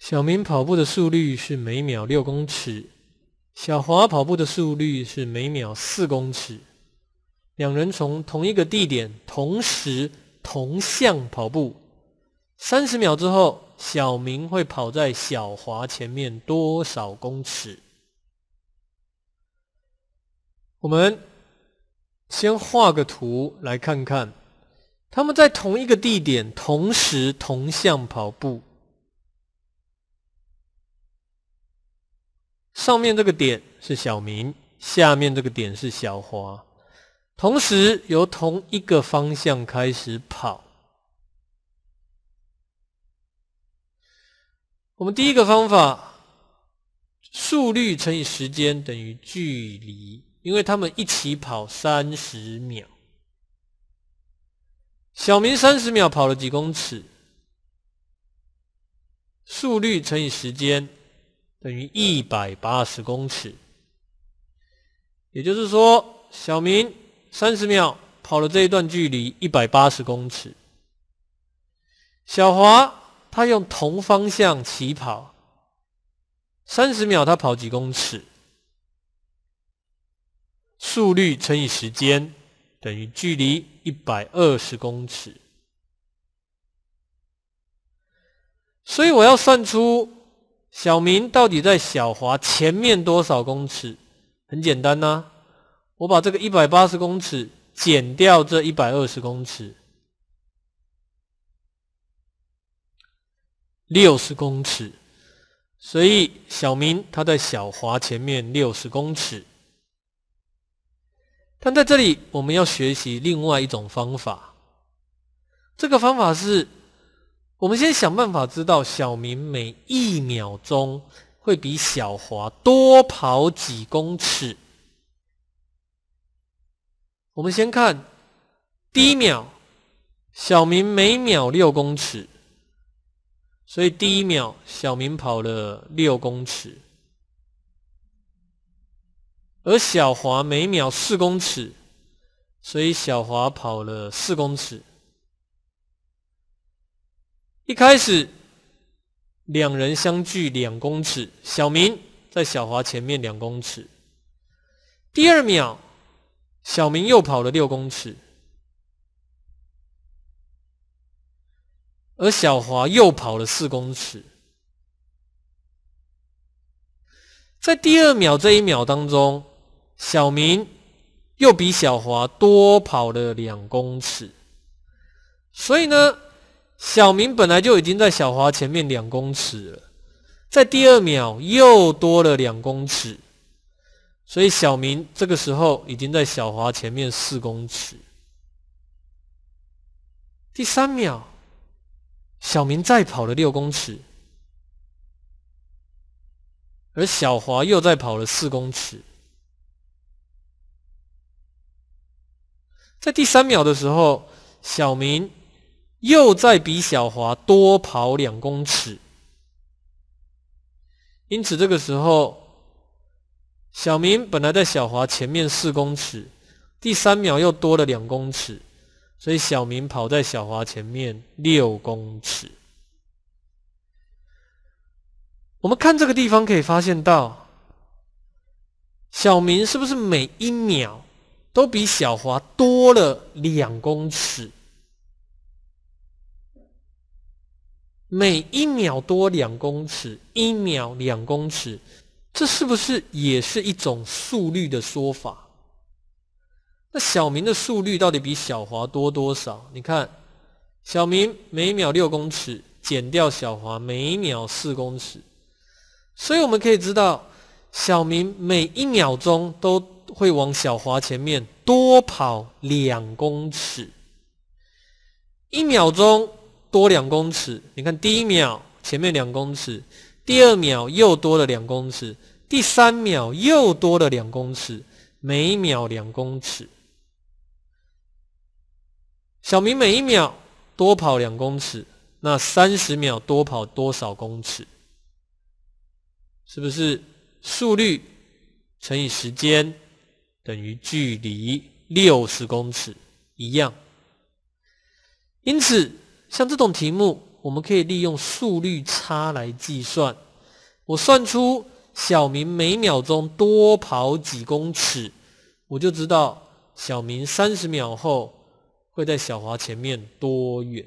小明跑步的速率是每秒六公尺，小华跑步的速率是每秒四公尺。两人从同一个地点同时同向跑步，三十秒之后，小明会跑在小华前面多少公尺？我们先画个图来看看，他们在同一个地点同时同向跑步。上面这个点是小明，下面这个点是小华，同时由同一个方向开始跑。我们第一个方法，速率乘以时间等于距离，因为他们一起跑三十秒，小明三十秒跑了几公尺？速率乘以时间。等于一百八十公尺，也就是说，小明三十秒跑了这一段距离一百八十公尺。小华他用同方向起跑，三十秒他跑几公尺？速率乘以时间等于距离一百二十公尺，所以我要算出。小明到底在小华前面多少公尺？很简单呐，我把这个一百八十公尺减掉这一百二十公尺，六十公尺。所以小明他在小华前面六十公尺。但在这里我们要学习另外一种方法，这个方法是。我们先想办法知道小明每一秒钟会比小华多跑几公尺。我们先看第一秒，小明每秒六公尺，所以第一秒小明跑了六公尺，而小华每秒四公尺，所以小华跑了四公尺。一开始，两人相距两公尺，小明在小华前面两公尺。第二秒，小明又跑了六公尺，而小华又跑了四公尺。在第二秒这一秒当中，小明又比小华多跑了两公尺，所以呢？小明本来就已经在小华前面两公尺了，在第二秒又多了两公尺，所以小明这个时候已经在小华前面四公尺。第三秒，小明再跑了六公尺，而小华又再跑了四公尺。在第三秒的时候，小明。又再比小华多跑两公尺，因此这个时候，小明本来在小华前面四公尺，第三秒又多了两公尺，所以小明跑在小华前面六公尺。我们看这个地方可以发现到，小明是不是每一秒都比小华多了两公尺？每一秒多两公尺，一秒两公尺，这是不是也是一种速率的说法？那小明的速率到底比小华多多少？你看，小明每秒六公尺，减掉小华每秒四公尺，所以我们可以知道，小明每一秒钟都会往小华前面多跑两公尺，一秒钟。多两公尺，你看第一秒前面两公尺，第二秒又多了两公尺，第三秒又多了两公尺，每秒两公尺。小明每一秒多跑两公尺，那三十秒多跑多少公尺？是不是速率乘以时间等于距离？六十公尺一样，因此。像这种题目，我们可以利用速率差来计算。我算出小明每秒钟多跑几公尺，我就知道小明三十秒后会在小华前面多远。